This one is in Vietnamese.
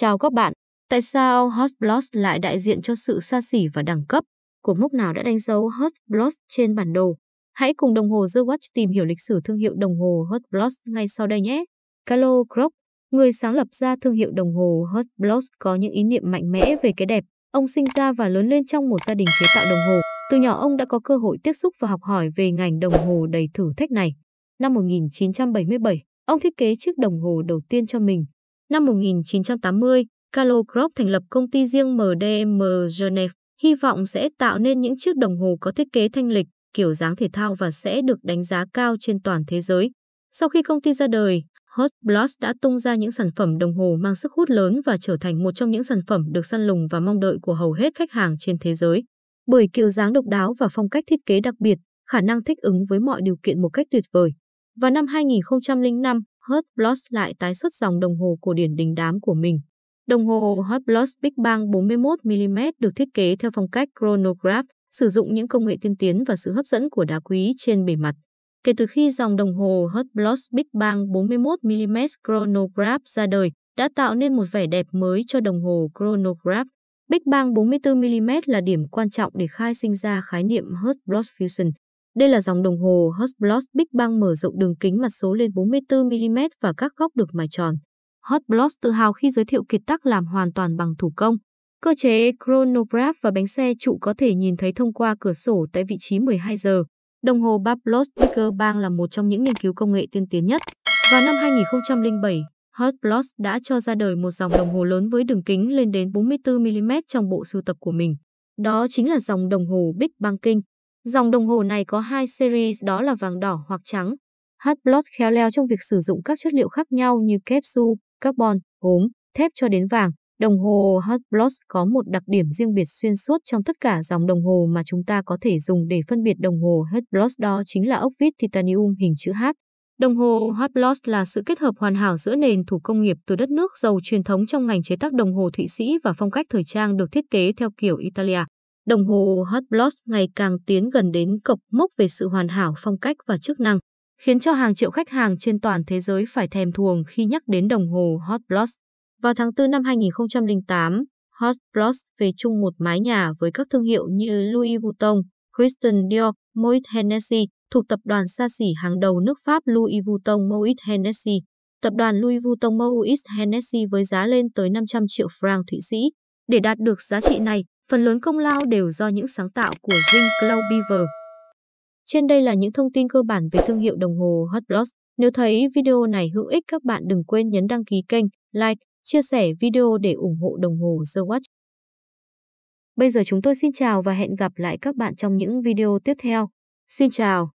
Chào các bạn, tại sao Hot lại đại diện cho sự xa xỉ và đẳng cấp? Cột mốc nào đã đánh dấu Hot trên bản đồ? Hãy cùng đồng hồ The Watch tìm hiểu lịch sử thương hiệu đồng hồ Hot ngay sau đây nhé. Carlo Croc, người sáng lập ra thương hiệu đồng hồ Hot có những ý niệm mạnh mẽ về cái đẹp. Ông sinh ra và lớn lên trong một gia đình chế tạo đồng hồ. Từ nhỏ ông đã có cơ hội tiếp xúc và học hỏi về ngành đồng hồ đầy thử thách này. Năm 1977, ông thiết kế chiếc đồng hồ đầu tiên cho mình, Năm 1980, Carlo Group thành lập công ty riêng MDM Genève, hy vọng sẽ tạo nên những chiếc đồng hồ có thiết kế thanh lịch, kiểu dáng thể thao và sẽ được đánh giá cao trên toàn thế giới. Sau khi công ty ra đời, Hot Bloss đã tung ra những sản phẩm đồng hồ mang sức hút lớn và trở thành một trong những sản phẩm được săn lùng và mong đợi của hầu hết khách hàng trên thế giới. Bởi kiểu dáng độc đáo và phong cách thiết kế đặc biệt, khả năng thích ứng với mọi điều kiện một cách tuyệt vời. Vào năm 2005, Hublot lại tái xuất dòng đồng hồ cổ điển đình đám của mình. Đồng hồ Hublot Big Bang 41mm được thiết kế theo phong cách chronograph, sử dụng những công nghệ tiên tiến và sự hấp dẫn của đá quý trên bề mặt. Kể từ khi dòng đồng hồ Hublot Big Bang 41mm chronograph ra đời, đã tạo nên một vẻ đẹp mới cho đồng hồ chronograph. Big Bang 44mm là điểm quan trọng để khai sinh ra khái niệm Hublot Fusion, đây là dòng đồng hồ Hotblot Big Bang mở rộng đường kính mặt số lên 44mm và các góc được mài tròn. Hotblot tự hào khi giới thiệu kiệt tác làm hoàn toàn bằng thủ công. Cơ chế chronograph và bánh xe trụ có thể nhìn thấy thông qua cửa sổ tại vị trí 12 giờ. Đồng hồ Bablos Bigger Bang là một trong những nghiên cứu công nghệ tiên tiến nhất. Vào năm 2007, Hotblot đã cho ra đời một dòng đồng hồ lớn với đường kính lên đến 44mm trong bộ sưu tập của mình. Đó chính là dòng đồng hồ Big Bang King. Dòng đồng hồ này có hai series đó là vàng đỏ hoặc trắng. Hublot khéo léo trong việc sử dụng các chất liệu khác nhau như capsule, carbon, gốm, thép cho đến vàng. Đồng hồ Hublot có một đặc điểm riêng biệt xuyên suốt trong tất cả dòng đồng hồ mà chúng ta có thể dùng để phân biệt đồng hồ Hublot đó chính là ốc vít titanium hình chữ H. Đồng hồ Hublot là sự kết hợp hoàn hảo giữa nền thủ công nghiệp từ đất nước giàu truyền thống trong ngành chế tác đồng hồ Thụy Sĩ và phong cách thời trang được thiết kế theo kiểu Italia. Đồng hồ Hublot ngày càng tiến gần đến cột mốc về sự hoàn hảo phong cách và chức năng, khiến cho hàng triệu khách hàng trên toàn thế giới phải thèm thuồng khi nhắc đến đồng hồ Hublot. Vào tháng 4 năm 2008, Hublot về chung một mái nhà với các thương hiệu như Louis Vuitton, Christian Dior, Moët Hennessy thuộc tập đoàn xa xỉ hàng đầu nước Pháp Louis Vuitton Moët Hennessy. Tập đoàn Louis Vuitton Moët Hennessy với giá lên tới 500 triệu franc Thụy Sĩ. Để đạt được giá trị này, Phần lớn công lao đều do những sáng tạo của Jim Cloud Beaver. Trên đây là những thông tin cơ bản về thương hiệu đồng hồ Hotbloss. Nếu thấy video này hữu ích các bạn đừng quên nhấn đăng ký kênh, like, chia sẻ video để ủng hộ đồng hồ The Watch. Bây giờ chúng tôi xin chào và hẹn gặp lại các bạn trong những video tiếp theo. Xin chào!